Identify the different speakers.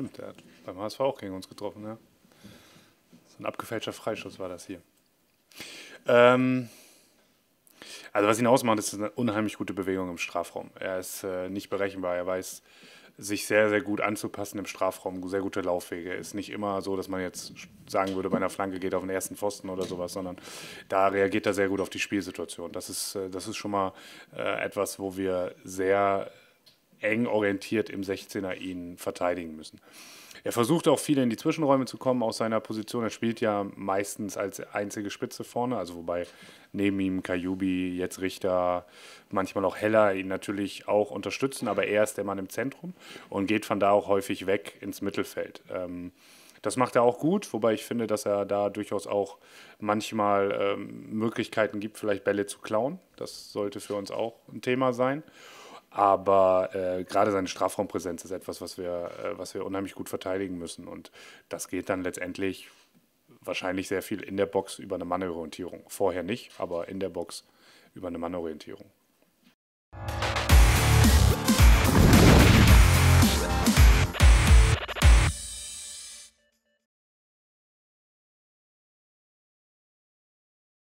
Speaker 1: Stimmt, der hat beim HSV auch gegen uns getroffen, ja. So ein abgefälschter Freischuss war das hier. Ähm, also was ihn ausmacht, ist eine unheimlich gute Bewegung im Strafraum. Er ist äh, nicht berechenbar, er weiß sich sehr, sehr gut anzupassen im Strafraum, sehr gute Laufwege. Ist nicht immer so, dass man jetzt sagen würde, bei einer Flanke geht auf den ersten Pfosten oder sowas, sondern da reagiert er sehr gut auf die Spielsituation. Das ist, äh, das ist schon mal äh, etwas, wo wir sehr eng orientiert im 16er ihn verteidigen müssen. Er versucht auch viele in die Zwischenräume zu kommen aus seiner Position. Er spielt ja meistens als einzige Spitze vorne, also wobei neben ihm Kajubi, jetzt Richter, manchmal auch Heller ihn natürlich auch unterstützen, aber er ist der Mann im Zentrum und geht von da auch häufig weg ins Mittelfeld. Ähm, das macht er auch gut, wobei ich finde, dass er da durchaus auch manchmal ähm, Möglichkeiten gibt, vielleicht Bälle zu klauen. Das sollte für uns auch ein Thema sein. Aber äh, gerade seine Strafraumpräsenz ist etwas, was wir, äh, was wir unheimlich gut verteidigen müssen. Und das geht dann letztendlich wahrscheinlich sehr viel in der Box über eine Mannorientierung. Vorher nicht, aber in der Box über eine Mannorientierung.